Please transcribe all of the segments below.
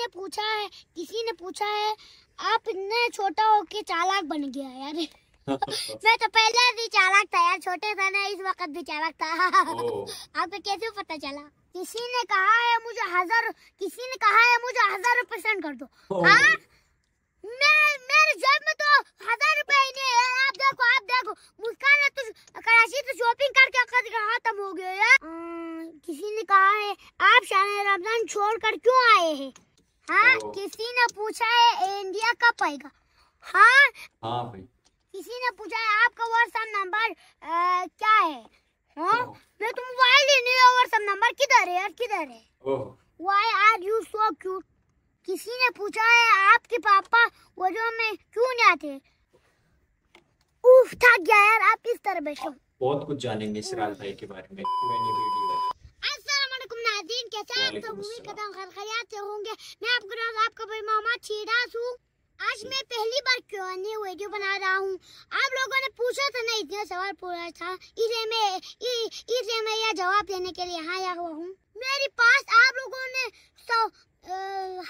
ने पूछा है किसी ने पूछा है आप इतने छोटा होके चालाक बन गया यार मैं तो पहले भी चालाक था यार छोटे था ना इस वक्त भी चालाक था आपको कैसे पता चला किसी ने कहा है मुझे हजार किसी ने कहा है मुझे हजार रुपए सेंड कर दो मेरे मेरे जेब में तो हजार रुपए ही नहीं आप देखो आप देखो मुस्कान तो कराची तो शॉपिंग करके खत्म हो गया यार किसी ने कहा है आप शाह रमजान छोड़ कर क्यों आए हैं हाँ तो... किसी ने पूछा है इंडिया का आएगा हाँ हाँ भाई किसी ने पूछा है आपका व्हाट्सएप नंबर क्या है हाँ, हाँ। तो... मैं तुम वाई लेने व्हाट्सएप नंबर किधर है यार किधर है why are you so cute किसी ने पूछा है आपके पापा वजह में क्यों नहीं आते उफ थक गया यार आप किस तरह बैठो बहुत कुछ जानेंगे इसराल भाई के बारे में के साथ तो मूवी कदम खरखरियात से होंगे मैं आपका नाम आपका भाई मोहम्मद शीराज हूँ आज मैं पहली बार क्यों वीडियो बना रहा हूँ आप लोगों ने पूछा था ना इतना सवाल पूरा था इसलिए मैं इसलिए मैं यह जवाब देने के लिए यहाँ आया हुआ हूँ मेरे पास आप लोगों ने सौ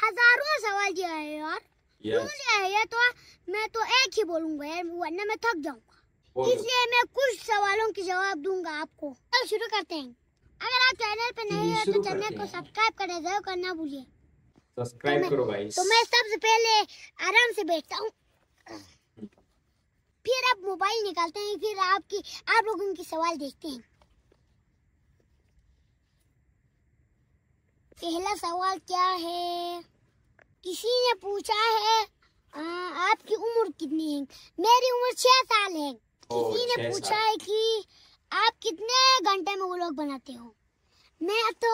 हजारों सवाल दिया है यार yes. दिया है तो मैं तो एक ही बोलूंगा यार वरना मैं थक जाऊंगा इसलिए मैं कुछ सवालों के जवाब दूंगा आपको चलो शुरू करते हैं अगर आप चैनल पे नए हो तो चैनल को सब्सक्राइब करें जरूर करना भूलिए सब्सक्राइब करो गाइस तो मैं सबसे पहले आराम से बैठता हूँ फिर आप मोबाइल निकालते हैं फिर आपकी आप लोगों की सवाल देखते हैं पहला सवाल क्या है किसी ने पूछा है आ, आपकी उम्र कितनी है मेरी उम्र छह साल है किसी ने पूछा है कि आप कितने घंटे में वो लोग बनाते हो मैं तो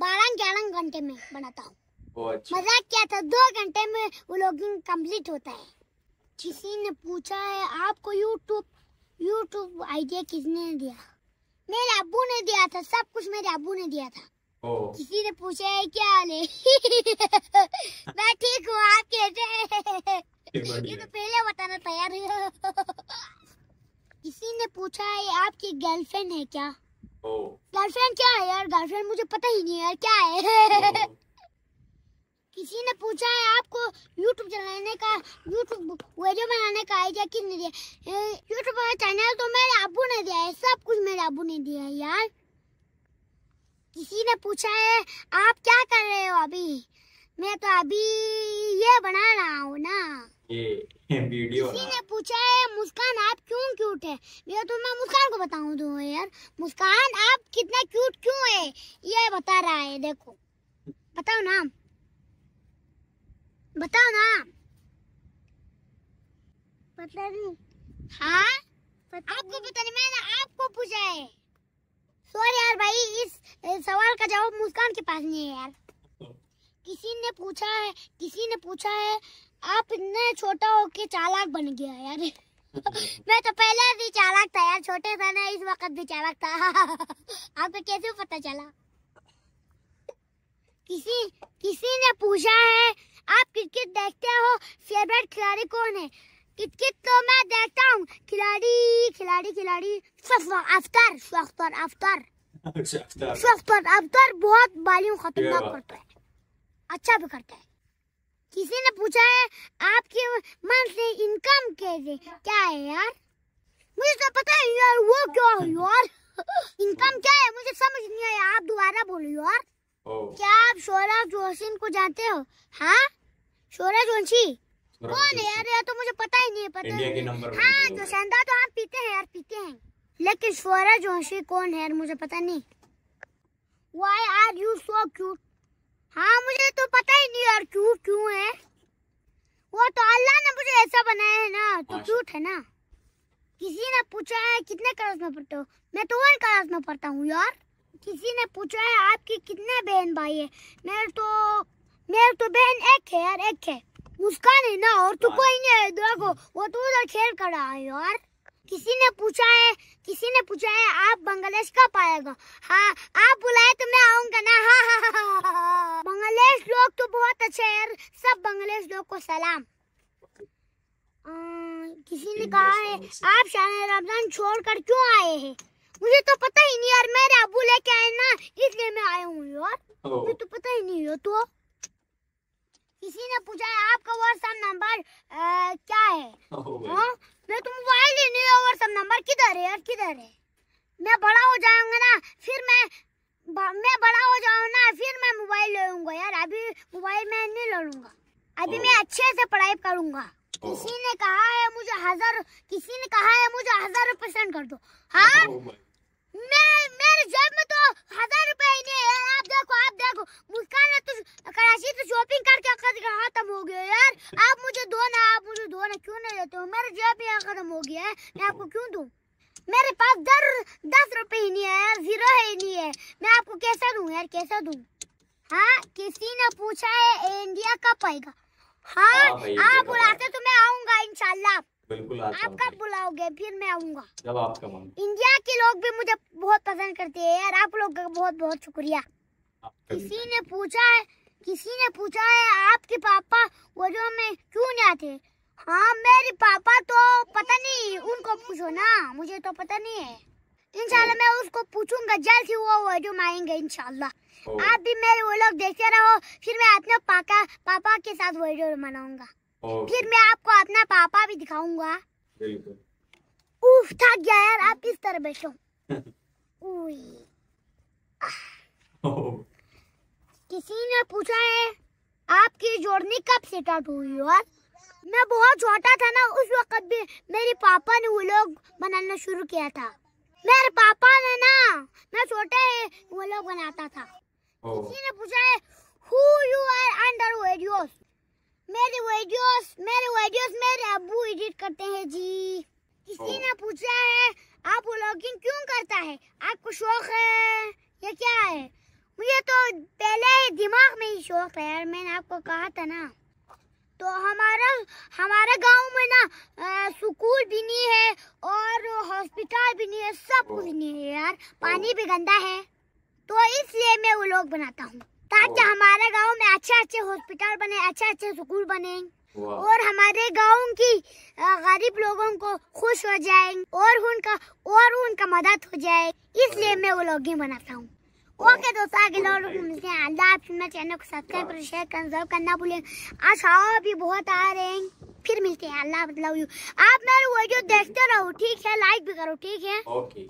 बारह ग्यारह घंटे में बनाता हूँ अच्छा। मजाक क्या था दो घंटे में व्लॉगिंग कंप्लीट होता है किसी ने पूछा है आपको यूट्यूब यूट्यूब आइडिया किसने दिया मेरे अबू ने दिया था सब कुछ मेरे अबू ने दिया था किसी ने पूछा है क्या हाल है मैं ठीक हूँ आप कैसे ये तो पहले बताना तैयार है किसी ने पूछा है आपकी गर्लफ्रेंड है क्या गर्लफ्रेंड क्या है यार गर्लफ्रेंड मुझे पता ही नहीं यार क्या है किसी ने पूछा है आपको यूट्यूब चलाने का यूट्यूब वीडियो बनाने का आइडिया किसने दिया यूट्यूब का चैनल तो मेरे अबू ने दिया है सब कुछ मेरे अबू ने दिया है यार किसी ने पूछा है आप क्या कर रहे हो अभी मैं तो अभी ये बना रहा हूँ ना ये वीडियो किसी ने पूछा है मुस्कान आप क्यों क्यूट है भैया तो मैं मुस्कान को बताऊं दो यार मुस्कान आप कितना क्यूट क्यों है ये बता रहा है देखो बताओ नाम बताओ नाम पता नहीं हाँ पता आपको नहीं। पता नहीं मैंने आपको पूछा है सॉरी यार भाई इस सवाल का जवाब मुस्कान के पास नहीं है यार किसी ने पूछा है किसी ने पूछा है आप इतने छोटा होके चालाक बन गया यार मैं तो पहले भी चालाक था यार छोटे था ना इस वक्त भी चालाक था आपको कैसे पता चला किसी किसी ने पूछा है आप क्रिकेट देखते हो फेवरेट खिलाड़ी कौन है क्रिकेट तो मैं देखता हूँ खिलाड़ी खिलाड़ी खिलाड़ी अफ्तार अफ्तार अफ्तार अफ्तार बहुत बालियों खतरनाक करता है अच्छा भी करते हैं किसी ने पूछा है आपके मन से इनकम कैसे क्या है यार मुझे तो पता है यार वो क्या है यार इनकम क्या है मुझे समझ नहीं आया आप दोबारा बोलो यार oh. क्या आप सौरभ जोशी को जानते हो हाँ सौरभ जोशी कौन है यार यार तो मुझे पता ही नहीं है पता नहीं। हाँ जो जोशंदा तो आप पीते हैं यार पीते हैं लेकिन सौरभ जोशी कौन है यार मुझे पता नहीं why are you so cute हाँ मुझे तो पता ही नहीं यार क्यों क्यों है वो तो अल्लाह ने मुझे ऐसा बनाया है ना तो क्यूट अच्छा। है ना किसी ने पूछा है कितने क्लास में पढ़ते हो मैं तो वन क्लास में पढ़ता हूँ यार किसी ने पूछा है आपकी कितने बहन भाई है मेरे तो मेरे तो बहन एक है यार एक है मुस्कान है ना और तो कोई नहीं है देखो वो तो उधर खेल कर रहा है यार किसी ने पूछा है किसी ने पूछा है आप बांग्लादेश कब आएगा हाँ आप बुलाए तो मैं आऊंगा ना हाँ हाँ हाँ हाँ हाँ, हाँ। बंगलेश लोग तो बहुत अच्छे हैं यार सब बंगलेश लोग को सलाम आ, किसी ने कहा है आप शान रमजान छोड़ कर क्यों आए हैं मुझे तो पता ही नहीं यार मेरे अबू लेके आए ना इसलिए मैं आया हूँ यार मुझे तो पता ही नहीं हो तो किसी ने पूछा है आपका व्हाट्सएप नंबर क्या है हाँ? मैं तो मोबाइल ही नहीं व्हाट्सएप नंबर किधर है यार किधर है मैं बड़ा हो जाऊंगा ना फिर मैं मैं बड़ा हो जाऊँ ना फिर मैं मोबाइल ले लूंगा यार अभी मोबाइल मैं नहीं ले लूंगा अभी मैं अच्छे से पढ़ाई करूंगा किसी ने कहा है मुझे हजार किसी ने कहा है मुझे हजार रुपये सेंड कर दो हाँ मेरे मेरे जेब में तो हजार रुपये ही नहीं है आप देखो आप देखो मुस्कान तो कराची तो शॉपिंग करके खत्म हो गया यार आप मुझे दो ना आप मुझे दो ना क्यों नहीं देते हो मेरे जेब में खत्म हो गया है मैं आपको क्यों दूँ मेरे पास दर दस रुपए ही नहीं है जीरो है ही नहीं है मैं आपको कैसा दू यार कैसा दू हाँ किसी ने पूछा है इंडिया कब आएगा हाँ, हाँ आप बुलाते तो मैं आऊंगा इनशाला आप कब बुलाओगे फिर मैं आऊंगा जब आपका मन इंडिया के लोग भी मुझे बहुत पसंद करते हैं यार आप लोग का बहुत बहुत शुक्रिया किसी ने पूछा है किसी ने पूछा है आपके पापा वजह में क्यों नहीं आते हाँ मेरे पापा तो पता नहीं पूछो ना मुझे तो पता नहीं है इंशाल्लाह मैं उसको पूछूंगा जल्द ही वो वीडियो मारेंगे इंशाल्लाह आप भी मेरे वो लोग देखते रहो फिर मैं अपने पापा पापा के साथ वीडियो मनाऊंगा फिर मैं आपको अपना पापा भी दिखाऊंगा उफ थक गया यार आप किस तरह बैठो किसी ने पूछा है आपकी जोड़नी कब से स्टार्ट हुई यार मैं बहुत छोटा था ना उस वक्त भी मेरे पापा ने वो लोग बनाना शुरू किया था मेरे पापा ने ना मैं छोटे वो लोग बनाता था किसी ने पूछा है who you are under videos मेरे वीडियोस मेरे वीडियोस मेरे अबू एडिट करते हैं जी किसी ने पूछा है आप व्लॉगिंग क्यों करता है आपको शौक है या क्या है मुझे तो पहले ही दिमाग में ही शौक है यार मैंने आपको कहा था ना तो हमारा हमारे गांव में ना स्कूल भी नहीं है और हॉस्पिटल भी नहीं है सब कुछ नहीं है यार पानी भी गंदा है तो इसलिए मैं वो लोग बनाता हूँ ताकि हमारे गांव में अच्छे अच्छे हॉस्पिटल बने अच्छे अच्छे स्कूल बने और हमारे गांव की गरीब लोगों को खुश हो जाए और उनका और उनका मदद हो जाए इसलिए मैं वो लोग ही बनाता हूँ ओके दोस्तों आगे और मिलते हैं अल्लाह आप मेरे चैनल को सब्सक्राइब और शेयर कंजर्व करना भूलें आज हवा भी बहुत आ रहे हैं फिर मिलते हैं अल्लाह मतलब यू आप मेरे वीडियो देखते रहो ठीक है लाइक भी करो ठीक है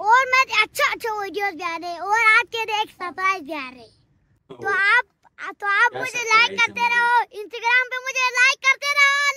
और मैं अच्छा अच्छा वीडियो भी आ रहे और आपके लिए एक सरप्राइज भी आ रहे तो आप तो आप मुझे लाइक करते रहो इंस्टाग्राम पे मुझे लाइक करते रहो